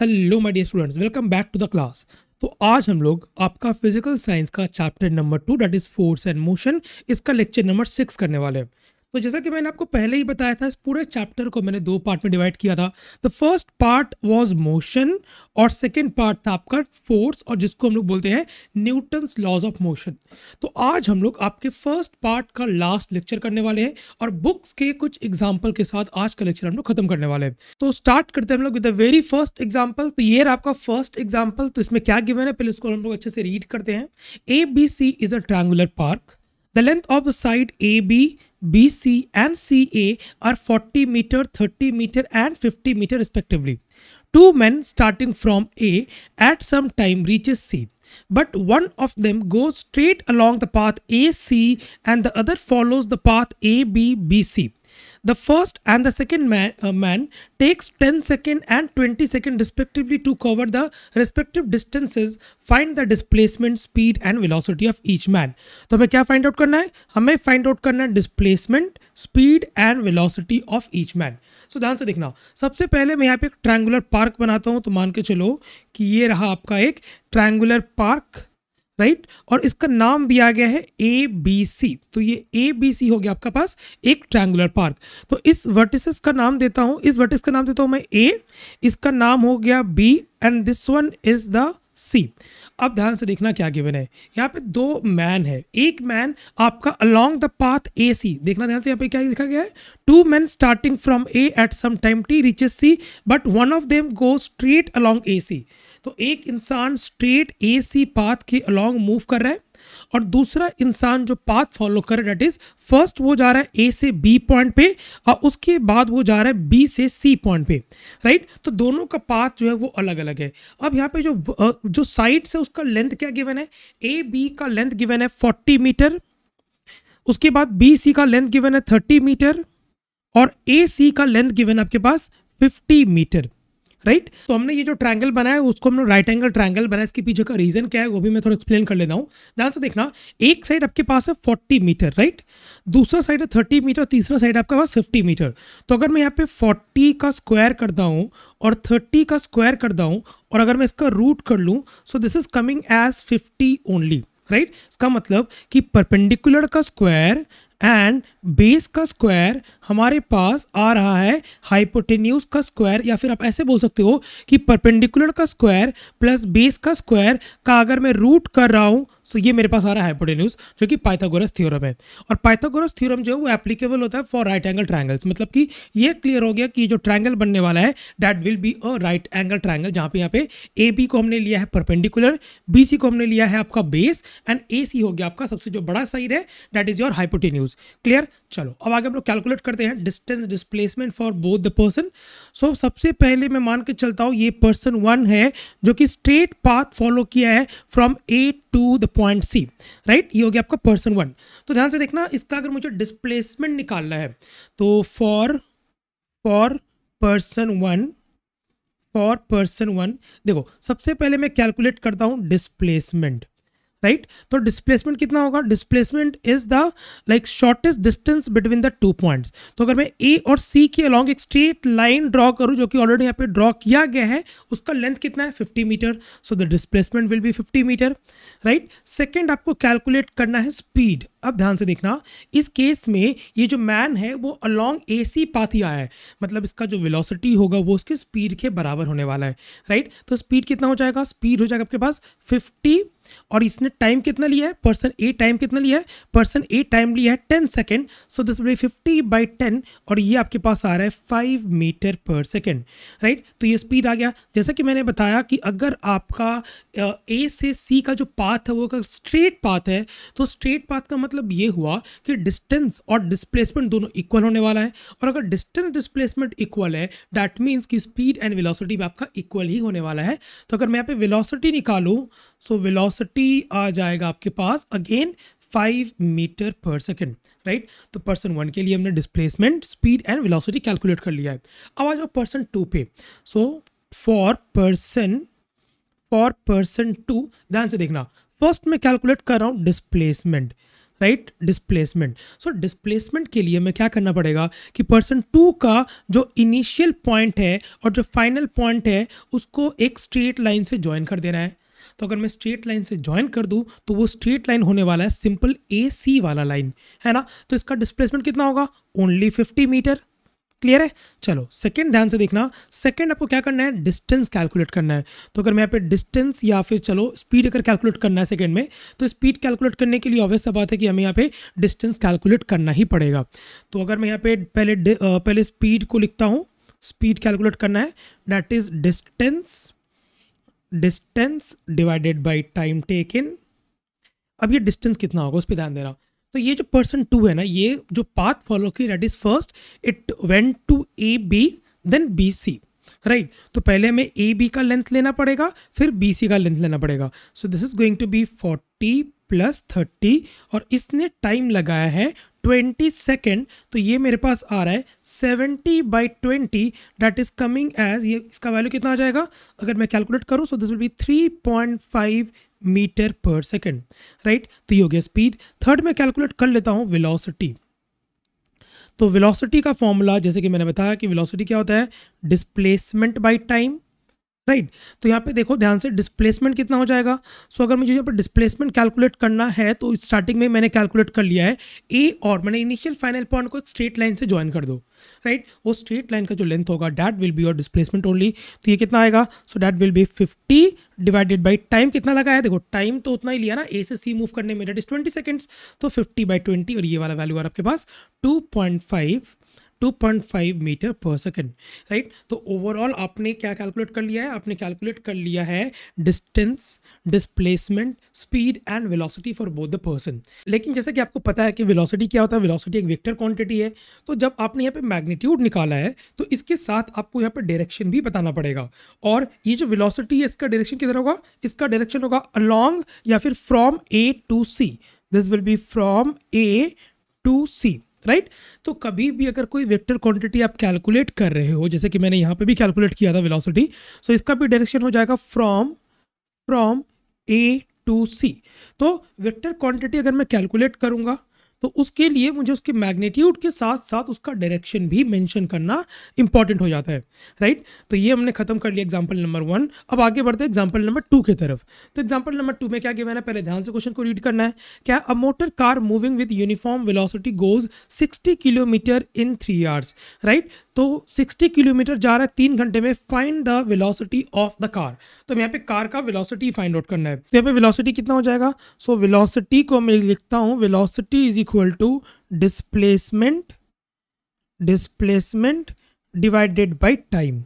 Hello my dear students welcome back to the class तो आज हम लोग आपका फिजिकल साइंस का chapter number two that is force and motion इसका लेक्चर नंबर सिक्स करने वाले हैं तो जैसा कि मैंने आपको पहले ही बताया था इस पूरे चैप्टर को मैंने दो पार्ट में डिवाइड किया था the first part was motion और सेकेंड पार्ट था आपका फोर्स और जिसको हम लोग बोलते हैं न्यूटन्स लॉज ऑफ मोशन तो आज हम लोग आपके फर्स्ट पार्ट का लास्ट लेक्चर करने वाले हैं और बुक्स के कुछ एग्जाम्पल के साथ आज का लेक्चर हम लोग खत्म करने वाले हैं तो स्टार्ट करते हैं हम लोग with the very first example तो ये आपका फर्स्ट एग्जाम्पल तो इसमें क्या गिवन है पहले उसको हम लोग अच्छे से रीड करते हैं A B C is a triangular park the length of the side A B BC and CA are 40 meter, 30 meter and 50 meter respectively. Two men starting from A at some time reaches C but one of them goes straight along the path AC and the other follows the path ABBC. The first and the second man, uh, man takes 10 second and 20 second respectively to cover the respective distances find the displacement speed and velocity of each man तो हमें क्या find out करना है हमें find out करना है displacement speed and velocity of each man so ध्यान से देखना सबसे पहले मैं यहाँ पे एक ट्रैंगुलर पार्क बनाता हूँ तो मान के चलो कि ये रहा आपका एक ट्रैंगुलर पार्क राइट right? और इसका नाम दिया गया है ए बी सी तो ये ए बी सी हो गया आपका पास एक ट्रायंगुलर पार्क तो इस वर्टिसेस का नाम देता हूँ इस वर्टिस का नाम देता हूँ मैं ए इसका नाम हो गया B and this one is the C अब ध्यान से देखना क्या गिवन है यहाँ पे दो मैन है एक मैन आपका along the path A C देखना ध्यान से यहाँ पे क्या लिखा गया है two man starting from A at some time T reaches C but one of them go straight along A C तो एक इंसान स्ट्रेट ए सी पाथ के अलॉन्ग मूव कर रहा है और दूसरा इंसान जो पाथ फॉलो कर रहा है डेट इज फर्स्ट वो जा रहा है ए से बी पॉइंट पे और उसके बाद वो जा रहा है बी से सी पॉइंट पे राइट तो दोनों का पाथ जो है वो अलग अलग है अब यहाँ पे जो जो साइड से उसका लेंथ क्या गिवन है ए बी का लेंथ गिवन है फोर्टी मीटर उसके बाद बी सी का लेंथ गिवन है थर्टी मीटर और ए सी का लेंथ गिवन आपके पास फिफ्टी मीटर राइट right? तो हमने ये जो ट्रायंगल बनाया उसको हमने राइट एंगल ट्रायंगल बनाया इसके पीछे का रीजन क्या है वो भी मैं थोड़ा एक्सप्लेन कर लेता हूँ ध्यान से देखना एक साइड आपके पास है फोर्टी मीटर राइट दूसरा साइड है थर्टी मीटर तीसरा साइड आपके पास फिफ्टी मीटर तो अगर मैं यहाँ पे फोर्टी का स्क्वायर करता हूँ और थर्टी का स्क्वायर करता हूँ और अगर मैं इसका रूट कर लूँ so this is coming as fifty only right इसका मतलब कि परपेंडिकुलर का स्क्वायर एंड बेस का स्क्वायर हमारे पास आ रहा है हाइपोटेन्यूज का स्क्वायर या फिर आप ऐसे बोल सकते हो कि परपेंडिकुलर का स्क्वायर प्लस बेस का स्क्वायर का अगर मैं रूट कर रहा हूँ सो ये मेरे पास आ रहा है हाइपोटेन्यूज जो कि पाइथागोरस थ्योरम है और पाइथागोरस थ्योरम जो है वो एप्लीकेबल होता है फॉर राइट एंगल ट्रायंगल्स मतलब कि ये क्लियर हो गया कि जो ट्रायंगल बनने वाला है that will be a right angle triangle जहाँ पे यहाँ पे ए बी को हमने लिया है परपेंडिकुलर बी सी को हमने लिया है आपका बेस एंड ए सी हो गया आपका सबसे जो बड़ा साइड है that is your hypotenuse clear चलो अब आगे हम लोग कैलकुलेट करते हैं distance displacement for both the person so सबसे पहले मैं मान के चलता हूँ ये पर्सन वन है जो कि स्ट्रेट पाथ फॉलो किया है from A to the point C right ये हो गया आपका पर्सन वन तो ध्यान से देखना इसका अगर मुझे डिस्प्लेसमेंट निकालना है तो for for person one for person one देखो सबसे पहले मैं कैलकुलेट करता हूँ डिस्प्लेसमेंट राइट तो डिस्प्लेसमेंट कितना होगा displacement is the like shortest distance between the two points तो अगर मैं ए और सी के अलॉन्ग एक स्ट्रेट लाइन ड्रॉ करूँ जो कि ऑलरेडी यहाँ पे ड्रॉ किया गया है उसका लेंथ कितना है fifty metre so the displacement will be fifty metre right second आपको कैलकुलेट करना है स्पीड अब ध्यान से देखना इस केस में ये जो मैन है वो अलॉन्ग ए सी पाथ ही आया है मतलब इसका जो वेलोसिटी होगा वो उसके स्पीड के बराबर होने वाला है राइट तो स्पीड कितना हो जाएगा स्पीड हो जाएगा आपके पास फिफ्टी और इसने टाइम कितना लिया है पर्सन ए टाइम कितना लिया है पर्सन ए टाइम लिया है ten second so this will fifty by ten और ये आपके पास आ रहा है five metre per second right तो ये स्पीड आ गया जैसा कि मैंने बताया कि अगर आपका ए से सी का जो पाथ है वो अगर स्ट्रेट पाथ है तो स्ट्रेट पाथ का मतलब ये हुआ कि डिस्टेंस और डिस्प्लेसमेंट दोनों इक्वल होने वाला है और अगर डिस्टेंस डिस्प्लेसमेंट इक्वल है डैट मीन्स कि स्पीड एंड विलोसिटी भी आपका इक्वल ही होने वाला है तो अगर मैं यहाँ पे विलोसिटी निकालू सो विलोस वेलोसिटी आ जाएगा आपके पास again five metre per second right तो पर्सन वन के लिए हमने displacement speed and velocity calculate कर लिया है अब आ जाओ पर्सन टू पे so for person for person two ध्यान से देखना फर्स्ट मैं कैलकुलेट कर रहा हूँ displacement right displacement so displacement के लिए मैं क्या करना पड़ेगा कि पर्सन टू का जो इनिशियल पॉइंट है और जो फाइनल पॉइंट है उसको एक स्ट्रेट लाइन से ज्वाइन कर देना है तो अगर मैं स्ट्रेट लाइन से ज्वाइन कर दूँ तो वो स्ट्रेट लाइन होने वाला है सिंपल ए सी वाला लाइन है ना तो इसका डिस्प्लेसमेंट कितना होगा ओनली फिफ्टी मीटर क्लियर है चलो सेकंड ध्यान से देखना सेकंड आपको क्या करना है डिस्टेंस कैलकुलेट करना है तो अगर मैं यहाँ पे डिस्टेंस या फिर चलो स्पीड अगर कैलकुलेट करना है सेकंड में तो स्पीड कैलकुलेट करने के लिए ऑब्वियस बात है कि हमें यहाँ पे डिस्टेंस कैलकुलेट करना ही पड़ेगा तो अगर मैं यहाँ पे पहले पहले स्पीड को लिखता हूँ स्पीड कैलकुलेट करना है that is distance distance divided by time taken अब ये डिस्टेंस कितना होगा उस पर ध्यान देना तो ये जो पर्सन टू है ना ये जो पाथ फॉलो की that is first it went to A B then B C right तो पहले हमें ए बी का लेंथ लेना पड़ेगा फिर बी सी का लेंथ लेना पड़ेगा so this is going to be forty plus thirty और इसने टाइम लगाया है ट्वेंटी सेकेंड तो ये मेरे पास आ रहा है seventy by twenty that is coming as ये इसका वैल्यू कितना आ जाएगा अगर मैं कैलकुलेट करूँ so this will be three point five metre per second right तो ये हो गया स्पीड थर्ड में कैलकुलेट कर लेता हूँ विलोसिटी तो वेलोसिटी का फॉर्मूला जैसे कि मैंने बताया कि वेलोसिटी क्या होता है displacement by time right right. तो यहाँ पे देखो ध्यान से डिस्प्लेसमेंट कितना हो जाएगा सो so, अगर मुझे यहाँ पर डिस्प्लेसमेंट कैलकुलेट करना है तो स्टार्टिंग में मैंने कैलकुलेट कर लिया है ए और मैंने इनिशियल फाइनल पॉइंट को एक स्ट्रेट लाइन से ज्वाइन कर दो राइट right? वो स्ट्रेट लाइन का जो लेंथ होगा that will be your displacement only तो ये कितना आएगा so that will be fifty divided by time कितना लगा है देखो टाइम तो उतना ही लिया ना ए से सी मूव करने में डेट इज ट्वेंटी सेकेंड्स तो फिफ्टी बाई ट्वेंटी और ये वाला वैल्यू आ आपके पास two point five 2.5 metre per second right तो ओवरऑल आपने क्या कैलकुलेट कर लिया है आपने कैलकुलेट कर लिया है distance displacement speed and velocity for both the person लेकिन जैसे कि आपको पता है कि वेलोसिटी क्या होता है वेलोसिटी एक वेक्टर क्वांटिटी है तो जब आपने यहाँ पे मैग्नीट्यूड निकाला है तो इसके साथ आपको यहाँ पे डायरेक्शन भी बताना पड़ेगा और ये जो वेलोसिटी है इसका डायरेक्शन किधर होगा इसका डायरेक्शन होगा अलॉन्ग या फिर from A to C this will be from A to C right तो कभी भी अगर कोई वेक्टर क्वांटिटी आप कैलकुलेट कर रहे हो जैसे कि मैंने यहाँ पे भी कैलकुलेट किया था वेलोसिटी सो so इसका भी डायरेक्शन हो जाएगा from from A to C तो वेक्टर क्वांटिटी अगर मैं कैलकुलेट करूँगा तो उसके लिए मुझे उसके मैग्नीट्यूड के साथ साथ उसका डायरेक्शन भी मेंशन करना इंपॉर्टेंट हो जाता है राइट तो ये हमने खत्म कर लिया एग्जाम्पल नंबर वन अब आगे बढ़ते हैं एग्जाम्पल नंबर टू की तरफ तो एग्जाम्पल नंबर टू में क्या किया मैंने पहले ध्यान से क्वेश्चन को रीड करना है क्या a motor car moving with uniform velocity goes 60 kilometre in three hours right तो 60 किलोमीटर जा रहा है तीन घंटे में find the velocity of the car तो यहाँ पे कार का वेलोसिटी फाइंड आउट करना है तो यहाँ पे वेलोसिटी कितना हो जाएगा सो so, वेलोसिटी को मैं लिखता हूँ velocity is equal to displacement displacement divided by time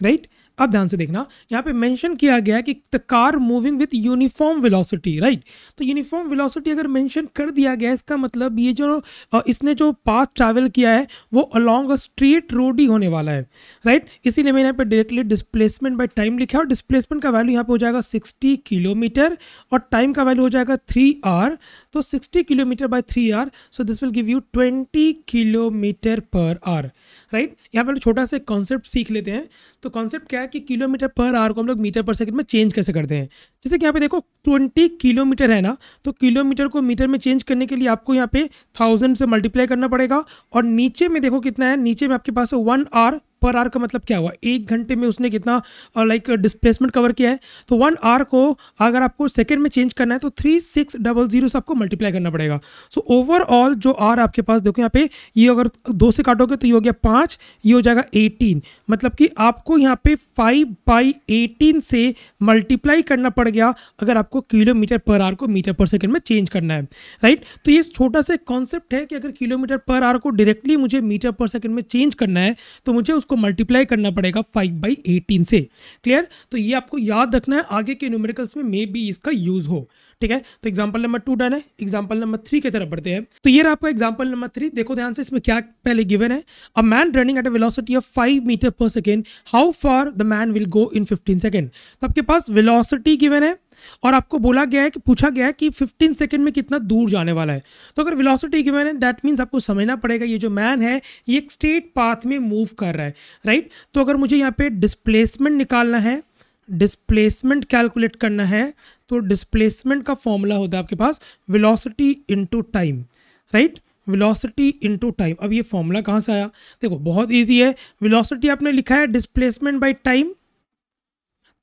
right अब ध्यान से देखना यहाँ पे मेंशन किया गया है कि the car moving with uniform velocity right तो यूनिफॉर्म वेलोसिटी अगर मेंशन कर दिया गया इसका मतलब ये जो इसने जो पाथ ट्रैवल किया है वो अलोंग अ स्ट्रेट रोड ही होने वाला है राइट right? इसीलिए मैंने यहाँ पे डायरेक्टली डिस्प्लेसमेंट बाई टाइम लिखा है और डिस्प्लेसमेंट का वैल्यू यहाँ पर हो जाएगा सिक्सटी किलोमीटर और टाइम का वैल्यू हो जाएगा थ्री आर तो sixty kilometre by three hour so this will give you twenty kilometre per hour right यहाँ पर छोटा सा कॉन्सेप्ट सीख लेते हैं तो कॉन्सेप्ट क्या है कि किलोमीटर पर आवर को हम लोग मीटर पर सेकंड में चेंज कैसे करते हैं जैसे कि यहाँ पे देखो ट्वेंटी किलोमीटर है ना तो किलोमीटर को मीटर में चेंज करने के लिए आपको यहाँ पे थाउजेंड से मल्टीप्लाई करना पड़ेगा और नीचे में देखो कितना है नीचे में आपके पास वन आर पर आर का मतलब क्या हुआ एक घंटे में उसने कितना लाइक डिस्प्लेसमेंट कवर किया है तो वन आर को अगर आपको सेकेंड में चेंज करना है तो थ्री सिक्स डबल जीरो से आपको मल्टीप्लाई करना पड़ेगा सो so, ओवरऑल जो आर आपके पास देखो यहाँ पे ये अगर दो से काटोगे तो ये हो गया पाँच ये हो जाएगा एटीन मतलब कि आपको यहाँ पे फाइव बाई एटीन से मल्टीप्लाई करना पड़ गया अगर आपको किलोमीटर पर आर को मीटर पर सेकेंड में चेंज करना है राइट तो ये छोटा सा कॉन्सेप्ट है कि अगर किलोमीटर पर आर को डायरेक्टली मुझे मीटर पर सेकेंड में चेंज करना है तो मुझे उसको आपको मल्टीप्लाई करना पड़ेगा फाइव बाई एटीन से क्लियर तो ये आपको याद रखना है आगे के न्यूमेरिकल्स में मे बी इसका यूज हो ठीक है तो एग्जाम्पल नंबर टू डन है एग्जाम्पल नंबर थ्री की तरफ बढ़ते हैं तो ये रहा आपका एग्जाम्पल नंबर थ्री देखो ध्यान से इसमें क्या पहले गिवन है a man running at a velocity of five metre per second how far the man will go in fifteen second तो आपके पास वेलोसिटी गिवन है और आपको बोला गया है कि पूछा गया है कि 15 सेकंड में कितना दूर जाने वाला है तो अगर वेलोसिटी गिवन है दैट मींस आपको समझना पड़ेगा ये जो मैन है ये एक स्ट्रेट पाथ में मूव कर रहा है राइट तो अगर मुझे यहाँ पे डिस्प्लेसमेंट निकालना है डिस्प्लेसमेंट कैलकुलेट करना है तो डिस्प्लेसमेंट का फॉर्मूला होता है आपके पास velocity into time right velocity into time अब ये फॉर्मूला कहाँ से आया देखो बहुत ईजी है विलोसिटी आपने लिखा है डिस्प्लेसमेंट बाई टाइम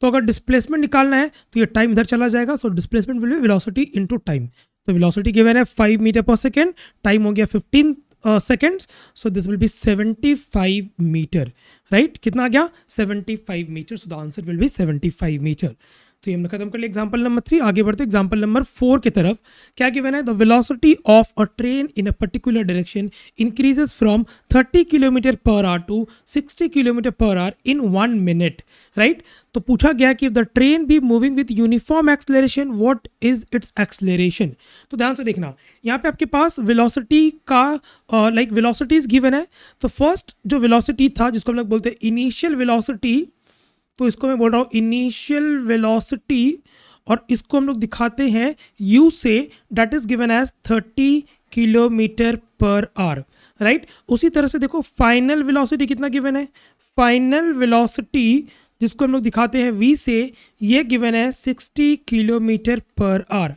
तो अगर डिस्प्लेसमेंट निकालना है तो ये टाइम इधर चला जाएगा so displacement will be velocity into time तो वेलोसिटी गिवन है five metre per second time हो गया fifteen seconds so this will be seventy five metre right कितना आ गया seventy five metre so the answer will be seventy five metre तो ये हमने खत्म कर लिया एग्जाम्पल नंबर थ्री आगे बढ़ते एग्जाम्पल नंबर फोर की तरफ क्या गिवन है the velocity of a train in a particular direction increases from thirty kilometre per hour to sixty kilometre per hour in one minute right तो पूछा गया कि the train be moving with uniform acceleration what is its acceleration तो ध्यान से देखना यहाँ पे आपके पास विलोसिटी का लाइक वेलोसिटीज गिवन है तो फर्स्ट जो विलोसिटी था जिसको हम लोग बोलते हैं इनिशियल विलोसिटी तो इसको मैं बोल रहा हूँ इनिशियल वेलोसिटी और इसको हम लोग दिखाते हैं यू से that is given as thirty kilometre per hour right उसी तरह से देखो फाइनल वेलोसिटी कितना गिवन है फाइनल वेलोसिटी जिसको हम लोग दिखाते हैं वी से ये गिवन है sixty kilometre per hour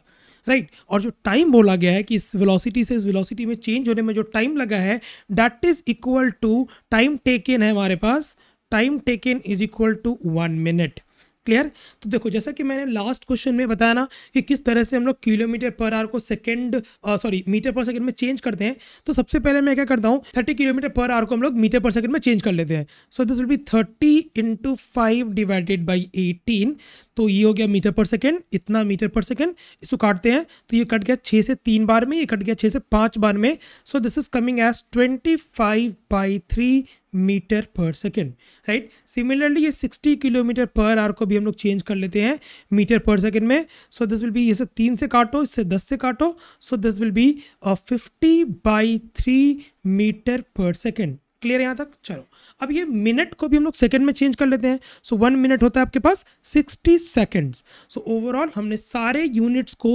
right right. और जो टाइम बोला गया है कि इस वेलोसिटी से इस वेलोसिटी में चेंज होने में जो टाइम लगा है that is equal to time taken है हमारे पास time taken is equal to one minute clear तो देखो जैसा कि मैंने लास्ट क्वेश्चन में बताया ना कि किस तरह से हम लोग किलोमीटर पर आवर को second sorry metre per second में चेंज करते हैं तो सबसे पहले मैं क्या करता हूँ थर्टी किलोमीटर पर आवर को हम लोग मीटर पर सेकंड में चेंज कर लेते हैं so this will be thirty into five divided by eighteen तो ये हो गया मीटर पर सेकेंड इतना मीटर पर सेकेंड इसको काटते हैं तो ये कट गया छः से तीन बार में ये कट गया छः से पाँच बार में so this is coming as twenty five by three metre per second right similarly ये 60 किलोमीटर पर आवर को भी हम लोग चेंज कर लेते हैं मीटर पर सेकेंड में सो दिस विल बी सब तीन से काटो इससे दस से काटो so this will be fifty by three metre per second clear यहाँ तक चलो अब ये मिनट को भी हम लोग सेकेंड में चेंज कर लेते हैं सो वन मिनट होता है आपके पास सिक्सटी सेकेंड्स सो ओवरऑल हमने सारे यूनिट्स को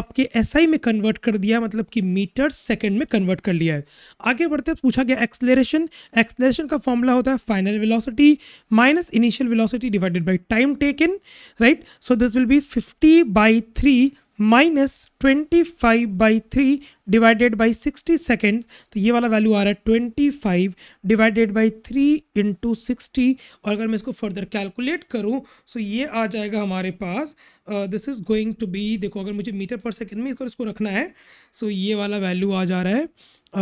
आपके एसआई SI में कन्वर्ट कर दिया मतलब कि मीटर सेकेंड में कन्वर्ट कर लिया है आगे बढ़ते पूछा गया एक्सलेरेशन एक्सलेरेशन का फॉर्मूला होता है final velocity minus initial velocity divided by time taken right so this will be fifty by three minus twenty five by three divided by sixty second तो ये वाला वैल्यू आ रहा है twenty five divided by three into sixty और अगर मैं इसको फर्दर कैलकुलेट करूँ सो ये आ जाएगा हमारे पास this is going to be देखो अगर मुझे मीटर पर सेकेंड में इसको इसको रखना है सो so ये वाला वैल्यू आ जा रहा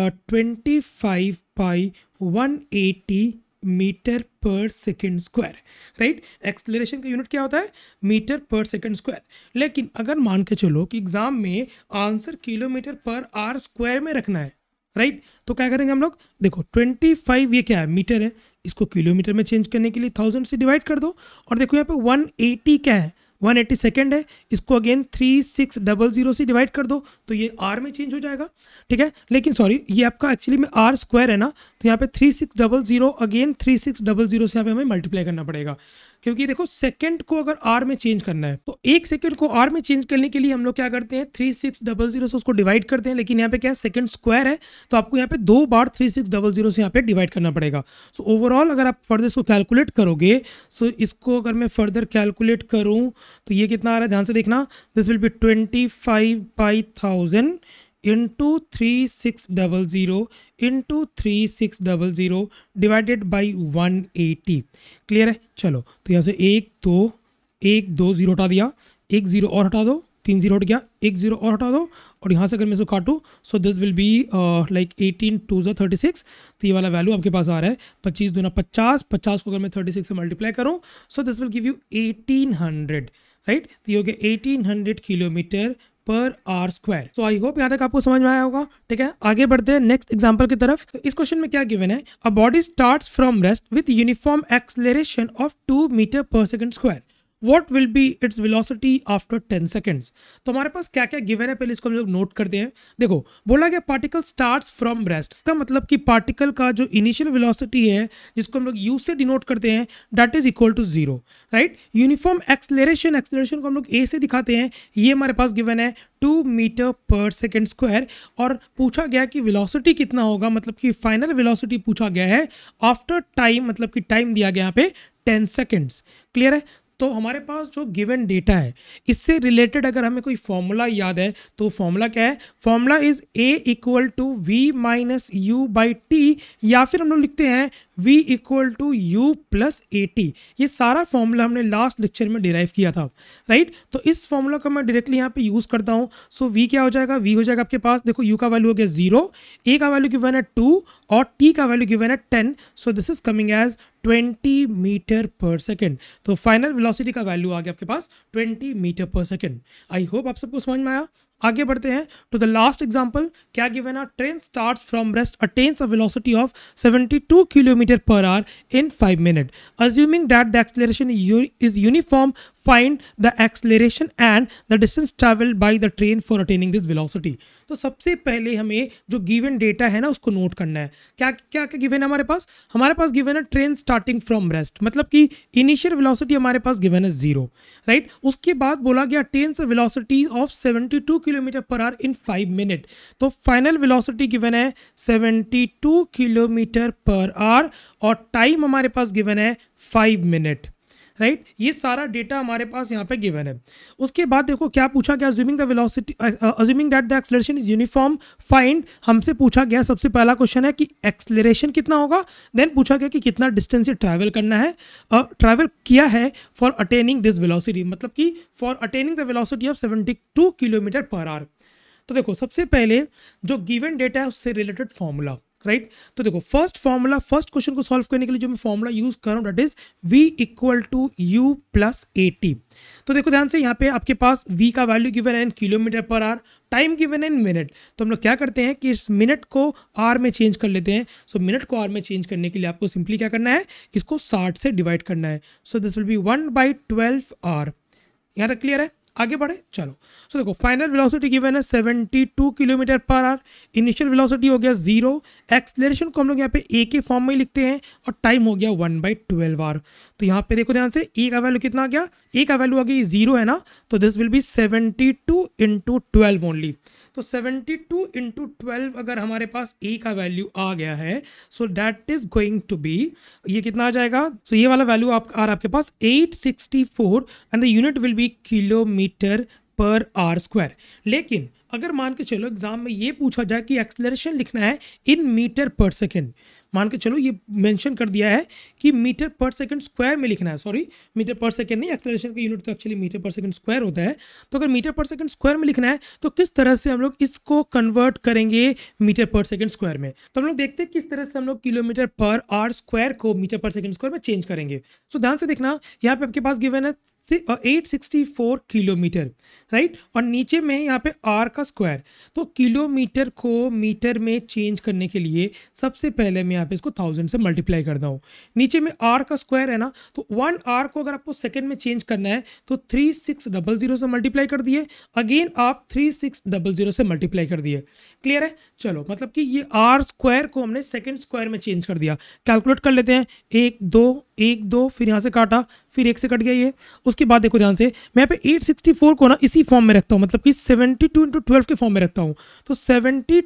है twenty five by one eighty metre per second square right acceleration का यूनिट क्या होता है मीटर पर सेकेंड स्क्वायर लेकिन अगर मान के चलो कि एग्जाम में answer kilometre per hour square में रखना है राइट right? तो क्या करेंगे हम लोग देखो 25 ये क्या है मीटर है इसको किलोमीटर में चेंज करने के लिए थाउजेंड से डिवाइड कर दो और देखो यहाँ पे 180 क्या है वन एट्टी सेकेंड है इसको again three six double zero से डिवाइड कर दो तो ये आर में चेंज हो जाएगा ठीक है लेकिन सॉरी ये आपका एक्चुअली में आर स्क्वायर है ना तो यहाँ पे three six double zero again three six double zero से यहाँ पे हमें मल्टीप्लाई करना पड़ेगा क्योंकि देखो सेकंड को अगर आर में चेंज करना है तो एक सेकंड को आर में चेंज करने के लिए हम लोग क्या करते हैं थ्री सिक्स डबल जीरो से उसको डिवाइड करते हैं लेकिन यहाँ पे क्या है सेकंड स्क्वायर है तो आपको यहाँ पे दो बार थ्री सिक्स डबल जीरो से यहाँ पे डिवाइड करना पड़ेगा सो so, ओवरऑल अगर आप फर्दर इसको कैलकुलेट करोगे सो so इसको अगर मैं फर्दर कैलकुलेट करूँ तो ये कितना आ रहा है ध्यान से देखना this will be twenty five by thousand into three six double zero into three six double zero divided by one eighty clear है चलो तो यहाँ से एक दो एक दो ज़ीरो हटा दिया एक ज़ीरो और हटा दो तीन जीरो हट गया एक जीरो और हटा दो और यहाँ से अगर मैं इसको काटूँ so this will be like eighteen two जो थर्टी सिक्स तो ये वाला वैल्यू आपके पास आ रहा है पच्चीस दो ना पचास पचास को अगर मैं थर्टी सिक्स से मल्टीप्लाई करूँ so this will give you eighteen hundred right तो ये हो गया eighteen hundred kilometre per hour square so I hope यहाँ तक आपको समझ में आया होगा ठीक है आगे बढ़ते हैं नेक्स्ट एग्जाम्पल की तरफ तो इस क्वेश्चन में क्या गिवन है a body start from rest with uniform acceleration of two metre per second square what will be its velocity after ten seconds तो हमारे पास क्या क्या गिवन है पहले इसको हम लोग नोट करते हैं देखो बोला गया पार्टिकल स्टार्ट फ्रॉम ब्रेस्ट इसका मतलब कि पार्टिकल का जो इनिशियल विलोसिटी है जिसको हम लोग यू से डिनोट करते हैं that is equal to zero right uniform acceleration acceleration को हम लोग ए से दिखाते हैं ये हमारे पास गिवन है two metre per second square और पूछा गया कि विलोसिटी कितना होगा मतलब कि फाइनल विलोसिटी पूछा गया है आफ्टर टाइम मतलब कि टाइम दिया गया यहाँ पे टेन सेकेंड्स क्लियर है तो हमारे पास जो गिवन डेटा है इससे रिलेटेड अगर हमें कोई फॉर्मूला याद है तो फॉर्मूला क्या है formula is a equal to v minus u by t या फिर हम लोग लिखते हैं v equal to u plus a t ये सारा फॉर्मूला हमने लास्ट लेक्चर में डिराइव किया था राइट right? तो इस फॉर्मूला का मैं डायरेक्टली यहाँ पे यूज़ करता हूँ सो so, v क्या हो जाएगा v हो जाएगा आपके पास देखो u का वैल्यू हो गया जीरो a का वैल्यू गिवन है टू और t का वैल्यू गिवन है ten so this is coming as 20 metre per second तो फाइनल वेलोसिटी का वैल्यू आ गया आपके पास 20 metre per second I hope आप सबको समझ में आया आगे बढ़ते हैं टू द लास्ट एग्जाम्पल क्या given are train start from rest attains a velocity of 72 kilometre per hour in five minute assuming that the acceleration is uniform find the acceleration and the distance travelled by the train for attaining this velocity तो सबसे पहले हमें जो given data है ना उसको note करना है क्या क्या क्या गिवेन है हमारे पास हमारे पास गिवेन है ट्रेन स्टार्टिंग फ्रॉम ब्रेस्ट मतलब कि इनिशियल वेलोसिटी हमारे पास गिवेन है जीरो राइट उसके बाद बोला गया train velocity of seventy kilometre per hour in five minute तो फाइनल वेलोसिटी गिवन है 72 किलोमीटर पर आवर और टाइम हमारे पास गिवन है फाइव मिनट राइट ये सारा डेटा हमारे पास यहाँ पे गिवन है उसके बाद देखो क्या पूछा गया assuming the velocity assuming that the acceleration is uniform find हमसे पूछा गया सबसे पहला क्वेश्चन है कि एक्सलेशन कितना होगा देन पूछा गया कि कितना डिस्टेंस ये ट्रैवल करना है ट्रैवल uh, किया है फॉर अटेनिंग दिस वेलोसिटी मतलब कि for attaining the velocity of seventy two kilometre per hour तो देखो सबसे पहले जो गिवन डेटा है उससे रिलेटेड फॉर्मूला राइट right? तो देखो फर्स्ट फॉर्मूला फर्स्ट क्वेश्चन को सॉल्व करने के लिए जो मैं फॉर्मूला यूज कर रहा हूँ that is v equal to u plus a t तो देखो ध्यान से यहाँ पे आपके पास v का वैल्यू गिवन है in kilometre per hour time given है इन मिनट तो हम लोग क्या करते हैं कि इस मिनट को आर में चेंज कर लेते हैं सो so, मिनट को आर में चेंज करने के लिए आपको सिंपली क्या करना है इसको साठ से डिवाइड करना है so this will be one by twelve hour यहाँ तक क्लियर है आगे बढ़े चलो सो देखो फाइनल वेलोसिटी गिवन है 72 kilometre per are initial velocity हो गया जीरो एक्सलेशन को हम लोग यहाँ पे ए के फॉर्म में ही लिखते हैं और टाइम हो गया वन बाई ट्वेल्व आर तो यहाँ पे देखो ध्यान से ए का वैल्यू कितना आ गया ए का वैल्यू आ गया जीरो है ना तो this will be seventy two only तो 72 टू इंटू ट्वेल्व अगर हमारे पास ए का वैल्यू आ गया है so that is going to be ये कितना आ जाएगा सो so, ये वाला वैल्यू आप आर आपके पास 864 and the unit will be kilometre per hour square लेकिन अगर मान के चलो एग्जाम में ये पूछा जाए कि एक्सलरेशन लिखना है इन मीटर पर सेकेंड मान के चलो ये मेंशन कर दिया है कि मीटर पर सेकंड स्क्वायर में लिखना है सॉरी मीटर पर सेकंड नहीं एक्सेलरेशन का यूनिट तो actually metre per second square होता है तो अगर मीटर पर सेकंड स्क्वायर में लिखना है तो किस तरह से हम लोग इसको कन्वर्ट करेंगे मीटर पर सेकंड स्क्वायर में तो हम लोग देखते हैं किस तरह से हम लोग किलोमीटर पर आर स्क्वायर को मीटर पर सेकंड स्क्वायर में चेंज करेंगे सो so, ध्यान से देखना यहाँ पे आपके पास गिवन है eight sixty four kilometre right और नीचे में यहाँ पे आर का स्क्वायर तो किलोमीटर को मीटर में चेंज करने के लिए सबसे पहले मैं यहाँ पे इसको थाउजेंड से मल्टीप्लाई करता हूँ नीचे में आर का स्क्वायर है ना तो वन आर को अगर आपको सेकेंड में चेंज करना है तो थ्री सिक्स डबल जीरो से मल्टीप्लाई कर दिए अगेन आप थ्री सिक्स डबल जीरो से मल्टीप्लाई कर दिए क्लियर है चलो मतलब कि ये आर स्क्वायर को हमने सेकेंड स्क्वायर में चेंज कर दिया कैलकुलेट कर लेते हैं एक दो एक दो फिर यहाँ से काटा फिर एक से कट गया ये उसके बाद देखो ध्यान से मैं यहाँ पे 864 को ना इसी फॉर्म में रखता हूँ मतलब कि 72 टू इंटू ट्वेल्व के फॉर्म में रखता हूँ तो 72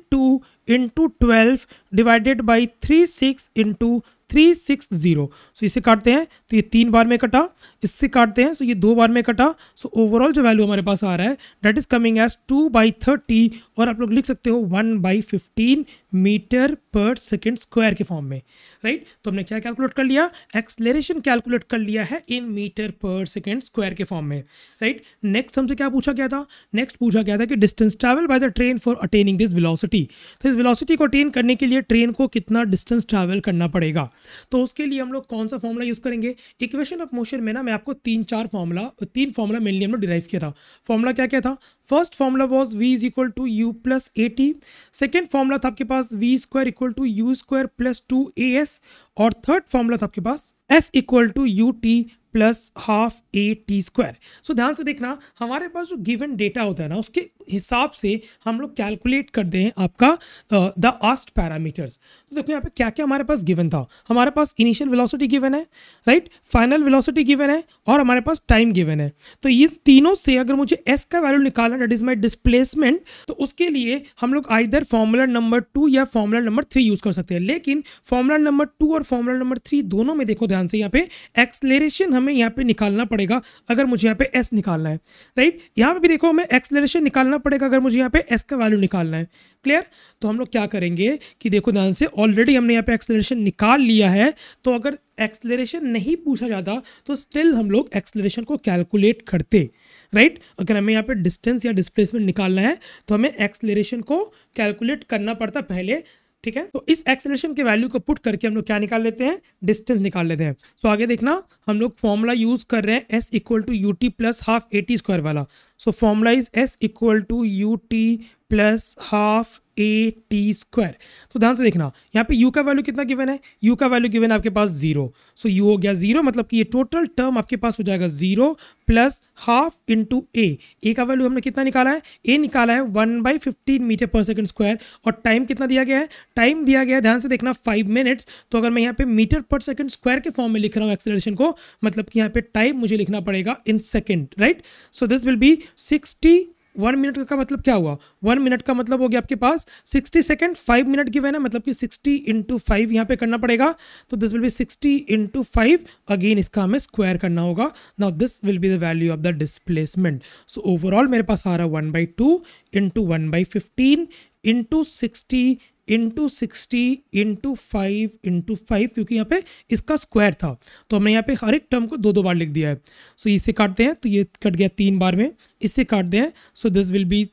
into twelve divided by three six into three six zero सो इसे काटते हैं तो ये तीन बार में कटा इससे काटते हैं सो so ये दो बार में कटा सो so ओवरऑल जो वैल्यू हमारे पास आ रहा है that is coming as two by thirty और आप लोग लिख सकते हो one by fifteen metre per second square के फॉर्म में राइट right? तो हमने क्या कैलकुलेट कर लिया एक्सलेशन कैलकुलेट कर लिया है in metre per second square के फॉर्म में राइट नेक्स्ट हमसे क्या पूछा गया था नेक्स्ट पूछा गया था कि distance travel by the train for attaining this velocity तो इस वेलोसिटी को अटेन करने के लिए ट्रेन को कितना डिस्टेंस ट्रैवल करना पड़ेगा तो उसके लिए हम लोग कौन सा फॉर्मूला यूज़ करेंगे इक्वेशन ऑफ मोशन में ना मैं आपको तीन चार फॉर्मूला तीन फॉर्मूला मेनली हमने डिराइव किया था फॉर्मूला क्या क्या था first formula was v is equal to u plus a t second formula था आपके पास v square equal to u square plus two a s और थर्ड फॉर्मूला था आपके पास s equal to u t plus half a t square so ध्यान से देखना हमारे पास जो गिवन डेटा होता है ना उसके हिसाब से हम लोग कैलकुलेट करते हैं आपका द आस्ट पैरामीटर्स तो देखो यहाँ पे क्या क्या हमारे पास गिवन था हमारे पास इनिशियल वेलोसिटी गिवन है राइट फाइनल वेलोसिटी गिवन है और हमारे पास टाइम गिवन है तो ये तीनों से अगर मुझे एस का वैल्यू निकालना डेट इज माई डिस्प्लेसमेंट तो उसके लिए हम लोग आइधर फॉर्मूला नंबर टू या फॉर्मूला नंबर थ्री यूज कर सकते हैं लेकिन फॉर्मूला नंबर टू और फॉर्मूला नंबर थ्री दोनों में देखो ध्यान से यहाँ पे एक्सलेरेशन हमें यहाँ पे निकालना पड़ेगा पड़ेगा अगर मुझे यहाँ पे एस निकालना है राइट यहाँ पे भी देखो हमें एक्सलेशन निकालना पड़ेगा अगर मुझे यहाँ पे एस का वैल्यू निकालना है क्लियर तो हम लोग क्या करेंगे कि देखो ध्यान से ऑलरेडी हमने यहाँ पे एक्सलेशन निकाल लिया है तो अगर एक्सलेशन नहीं पूछा जाता तो स्टिल हम लोग एक्सलेशन को कैलकुलेट करते राइट right? अगर हमें यहाँ पे डिस्टेंस या डिस्प्लेसमेंट निकालना है तो हमें एक्सलेशन को कैलकुलेट करना पड़ता पहले ठीक है तो इस एक्सेलेशन के वैल्यू को पुट करके हम लोग क्या निकाल लेते हैं डिस्टेंस निकाल लेते हैं सो so, आगे देखना हम लोग फॉर्मूला यूज कर रहे हैं s equal to u t plus half a t square वाला so formula is s equal to u t plus half a t square तो ध्यान से देखना यहाँ पे यू का वैल्यू कितना गिवन है यू का वैल्यू गिवन है आपके पास जीरो सो so, यू हो गया जीरो मतलब कि ये टोटल टर्म आपके पास हो जाएगा zero plus half into a a का वैल्यू हमने कितना निकाला है ए निकाला है one by fifteen metre per second square और टाइम कितना दिया गया है टाइम दिया गया है ध्यान से देखना फाइव मिनट्स तो अगर मैं यहाँ पे मीटर पर सेकेंड स्क्वायर के फॉर्म में लिख रहा हूँ एक्सेलरेशन को मतलब कि यहाँ पे टाइम मुझे लिखना पड़ेगा in second right so this will be sixty one minute का मतलब क्या हुआ वन मिनट का मतलब हो गया आपके पास सिक्सटी सेकेंड फाइव मिनट की है ना मतलब कि सिक्सटी इंटू फाइव यहाँ पे करना पड़ेगा तो this will be sixty into five again इसका हमें स्क्वायर करना होगा now this will be the value of the displacement so overall मेरे पास आ रहा है one by two into one by fifteen into sixty into sixty into five into five क्योंकि यहाँ पे इसका स्क्वायर था तो हमने यहाँ पे हर एक टर्म को दो दो बार लिख दिया है सो so, इसे काटते हैं तो ये कट गया तीन बार में इससे काटते हैं so this will be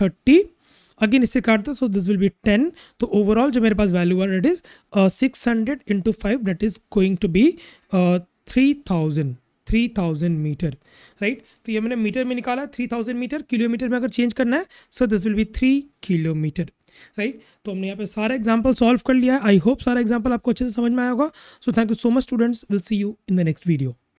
thirty again इससे काटते हैं so this will be ten तो ओवरऑल जो मेरे पास वैल्यू है that is six hundred into five that is going to be three thousand three thousand metre right तो ये मैंने मीटर में निकाला थ्री थाउजेंड मीटर किलोमीटर में अगर चेंज करना है so this will be three kilometre right तो हमने यहाँ पे सारा एग्जाम्पल सॉल्व कर लिया है आई होप सारा एग्जाम्पल आपको अच्छे से समझ में आया होगा so thank you so much students will see you in the next video